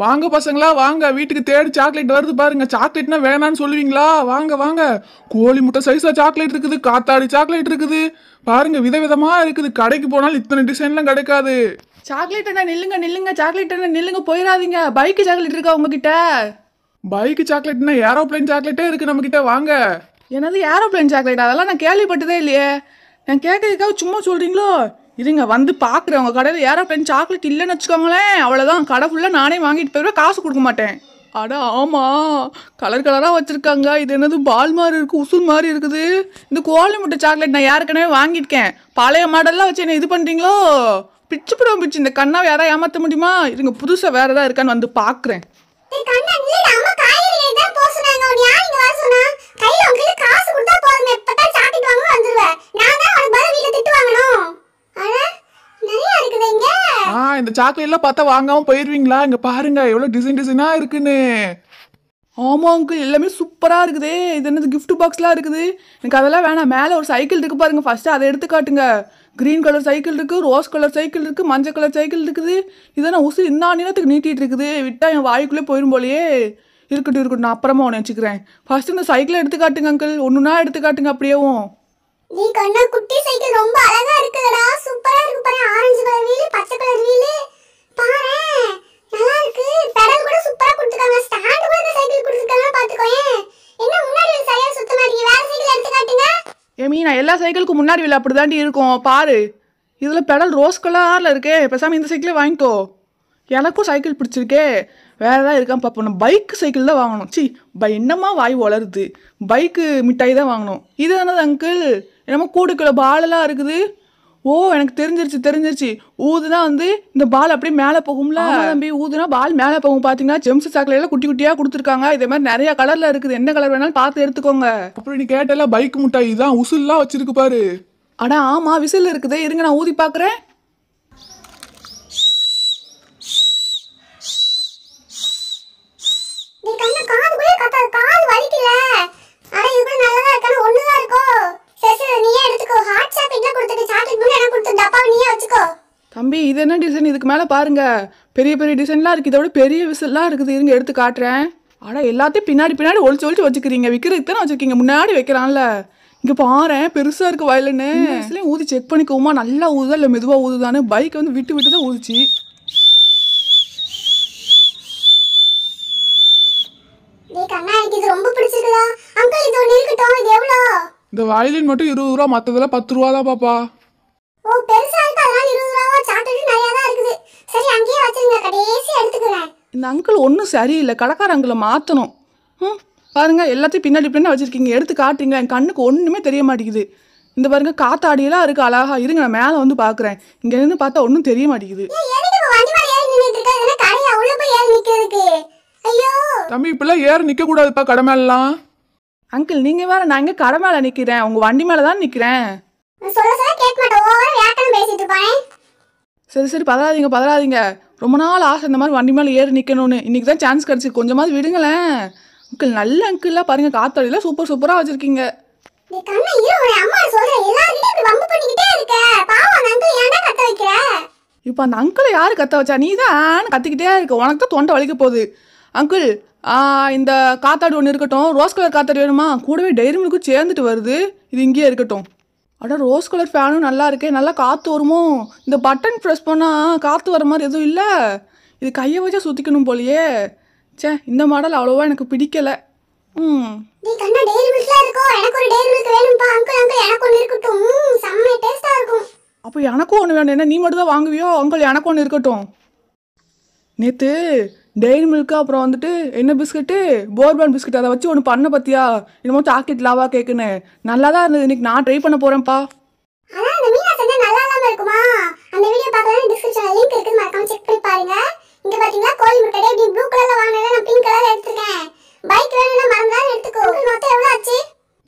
வாங்க பசங்களா வாங்க வீட்டுக்கு தேடி சாக்லேட் வருது பாருங்க சாக்லேட்னா வேணான்னு சொல்லுவீங்களா வாங்க வாங்க கோழி முட்டை சைஸாக சாக்லேட் இருக்குது காத்தாடி சாக்லேட் இருக்குது பாருங்க விதவிதமாக இருக்குது கடைக்கு போனாலும் இத்தனை டிசைன்லாம் கிடைக்காது சாக்லேட் என்ன நில்லுங்க நில்லுங்க சாக்லேட் என்ன நில்லுங்க போயிடாதீங்க பைக்கு சாக்லேட் இருக்கா உங்ககிட்ட பைக்கு சாக்லேட்னா ஏரோப்ளைன் சாக்லேட்டே இருக்கு நம்மக்கிட்ட வாங்க எனது ஏரோப்ளைன் சாக்லேட் அதெல்லாம் நான் கேள்விப்பட்டதே இல்லையே நான் கேட்கறதுக்காக சும்மா சொல்கிறீங்களோ இருங்க வந்து பார்க்குறேன் உங்கள் கடையில் ஏரோப்ளைன் சாக்லேட் இல்லைன்னு வச்சுக்கோங்களேன் அவ்வளோதான் கடை ஃபுல்லாக நானே வாங்கிட்டு போயிடுவேன் காசு கொடுக்க மாட்டேன் அட ஆமாம் கலர் கலராக வச்சுருக்காங்க இது என்னது பால் மாதிரி இருக்குது உசுல் மாதிரி இருக்குது இந்த கோழி முட்டை சாக்லேட் நான் ஏற்கனவே வாங்கியிருக்கேன் பழைய மாடல்லாம் வச்சு என்ன இது பண்ணுறீங்களோ பிச்சு போடுவோம் பிச்சு இந்த கண்ணாவை யாராவது ஏமாற்ற முடியுமா இதுங்க புதுசாக வேறு எதாவது இருக்கான்னு வந்து பார்க்குறேன் இந்த சாக்லேட்லாம் பார்த்தா வாங்காமல் போயிடுவீங்களா இங்கே பாருங்க எவ்வளோ டிசைன் டிசைனாக இருக்குன்னு ஆமாம் அங்கிள் எல்லாமே சூப்பராக இருக்குது இது என்னது கிஃப்ட் பாக்ஸ்லாம் இருக்குது எனக்கு அதெல்லாம் வேணாம் மேலே ஒரு சைக்கிள் இருக்குது பாருங்கள் ஃபஸ்ட்டு அதை எடுத்து காட்டுங்க க்ரீன் கலர் சைக்கிள் இருக்குது ரோஸ் கலர் சைக்கிள் இருக்குது மஞ்சள் கலர் சைக்கிள் இருக்குது இதை நான் உசு இன்னா நேரத்துக்கு நீட்டிகிட்டு இருக்குது விட்டால் என் வாய்க்குள்ளே போயிடும் போலையே இருக்கட்டும் இருக்கட்டும் நான் அப்புறமா உன்னை வச்சுக்கிறேன் ஃபஸ்ட்டு இந்த சைக்கிளை எடுத்து காட்டுங்க அங்கிள் ஒன்றுனா எடுத்து காட்டுங்க அப்படியேவும் நீ கண்ணா குட்டி சைக்கிள் ரொம்ப அழகா இருக்குடா சூப்பரா இருக்கு பாரு ஆரஞ்சு கலர் வீல் பச்சை கலர் வீல் பாரு நல்லா இருக்கு பெடல் கூட சூப்பரா கொடுத்துருக்காங்க ஸ்டாண்ட் கூட இந்த சைக்கிள் கொடுத்துருக்காங்க பாத்துக்கோயே என்ன முன்னாடி சரியா சுத்தமா இருக்கு வேற சைக்கிள் எடுத்து காட்டுங்க ஏமி நான் எல்லா சைக்கிளுக்கும் முன்னாடி வீல் அப்படிதாண்டி இருக்கும் பாரு இதுல பெடல் ரோஸ் கலர்ல இருக்கே பேசாம இந்த சைக்கிளே வாங்கிக்கோ எனக்கும் சைக்கிள் பிடிச்சிருக்கே வேறு ஏதாவது இருக்கான்னு பார்ப்போம் நான் பைக்கு சைக்கிள் தான் வாங்கணும் சி பை என்னம்மா வாய் வளருது பைக்கு மிட்டாய் தான் வாங்கணும் இது என்னது அங்கிள் என்னமோ கூடுக்குள்ள பாலெல்லாம் இருக்குது ஓ எனக்கு தெரிஞ்சிருச்சு தெரிஞ்சிருச்சு ஊதுனா வந்து இந்த பால் அப்படியே மேலே போகும்ல தம்பி ஊதுனா பால் மேலே போகும் பார்த்தீங்கன்னா ஜெம்ஸ் சாக்லேட்லாம் குட்டி குட்டியாக கொடுத்துருக்காங்க இதே மாதிரி நிறைய கலரில் இருக்குது என்ன கலர் வேணாலும் பார்த்து எடுத்துக்கோங்க அப்புறம் நீ கேட்டால பைக் முட்டாய் தான் உசுல்லாம் வச்சிருக்கு பாரு அடா ஆமாம் விசில் இருக்குது இருங்க நான் ஊதி பார்க்குறேன் இதுக்கு மேலே பாருங்கள் பெரிய பெரிய டிசைன்லாம் இருக்குது இதோட பெரிய விசில்லாம் இருக்குது இருங்க எடுத்து காட்டுறேன் ஆனால் எல்லாத்தையும் பின்னாடி பின்னாடி ஒழிச்சு ஒழிச்சு வச்சுக்கிறீங்க விற்கிறதுக்கு தானே வச்சுருக்கீங்க முன்னாடி வைக்கிறான்ல இங்கே பாரு பெருசாக இருக்குது வயலுன்னு ஊதி செக் பண்ணிக்கோமா நல்லா ஊதுதா இல்லை மெதுவாக ஊதுதான்னு பைக் வந்து விட்டு விட்டு தான் ஊதிச்சு இந்த வயலின் மட்டும் இருபது ரூபா மற்றதெல்லாம் பத்து ரூபா தான் பாப்பா இந்த அங்கிள் ஒன்றும் சரியில்லை கடைக்கார அங்கிளை மாற்றணும் ம் பாருங்கள் எல்லாத்தையும் பின்னாடி பின்னாடி வச்சுருக்கீங்க எடுத்து காட்டுறீங்க என் கண்ணுக்கு ஒன்றுமே தெரிய மாட்டேங்குது இந்த பாருங்க காத்தாடியெல்லாம் இருக்குது அழகாக இருங்க நான் மேலே வந்து பார்க்குறேன் இங்கே நின்று பார்த்தா ஒன்றும் தெரிய மாட்டேங்குது தம்பி இப்பெல்லாம் ஏற நிற்கக்கூடாதுப்பா கூடாதுப்பா கடை மேலாம் அங்கிள் நீங்க வேற நான் இங்க கடை மேல நிக்கிறேன் உங்க வண்டி மேலே தான் நிக்கிறேன் சரி சரி பதறாதீங்க பதறாதீங்க ரொம்ப நாள் ஆசை இந்த மாதிரி வண்டி மேலே ஏறி நிற்கணும்னு இன்றைக்கி தான் சான்ஸ் கிடச்சி கொஞ்சமாவது விடுங்களேன் அங்கிள் நல்ல அங்கிள்லாம் பாருங்கள் காத்தாடியில் சூப்பர் சூப்பராக வச்சுருக்கீங்க இப்போ அந்த அங்கிளை யார் கத்த வச்சா நீ தான் கத்திக்கிட்டே இருக்க உனக்கு தான் தொண்டை வலிக்க போகுது அங்கிள் இந்த காத்தாடி ஒன்று இருக்கட்டும் ரோஸ் கலர் காத்தாடி வேணுமா கூடவே டைரி மில்க்கும் சேர்ந்துட்டு வருது இது இங்கேயே இருக்கட்டும் ஆனால் ரோஸ் கலர் ஃபேனும் நல்லா இருக்கே நல்லா காற்று வருமோ இந்த பட்டன் ப்ரெஸ் பண்ணால் காற்று வர மாதிரி எதுவும் இல்லை இது கையை வச்சா சுற்றிக்கணும் போலியே சே இந்த மாடல் அவ்வளோவா எனக்கு பிடிக்கலை ம் அப்போ எனக்கும் ஒன்று வேணும் என்ன நீ மட்டும் தான் வாங்குவியோ அங்கிள் எனக்கும் ஒன்று இருக்கட்டும் நேற்று டெய்ரி மில்க்கு அப்புறம் வந்துட்டு என்ன பிஸ்கெட்டு போர்பான் பிஸ்கட் அதை வச்சு ஒன்று பண்ண பார்த்தியா என்னமோ சாக்லேட் லாவா கேட்குன்னு நல்லா தான் இருந்தது இன்னைக்கு நான் ட்ரை பண்ண போகிறேன்ப்பா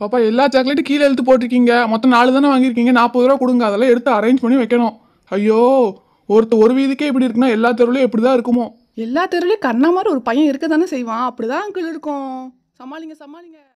பாப்பா எல்லா சாக்லேட்டும் கீழே எழுத்து போட்டிருக்கீங்க மொத்தம் நாலு தானே வாங்கியிருக்கீங்க நாற்பது ரூபா கொடுங்க அதெல்லாம் எடுத்து அரேஞ்ச் பண்ணி வைக்கணும் ஐயோ ஒருத்த ஒரு வீதிக்கே இப்படி இருக்குன்னா எல்லா தெருவிலும் எப்படி தான் இருக்குமோ எல்லா தெருவிலையும் கண்ணா மாதிரி ஒரு பையன் இருக்க தானே செய்வான் அப்படிதான் அங்கிள் இருக்கும் சமாளிங்க சமாளிங்க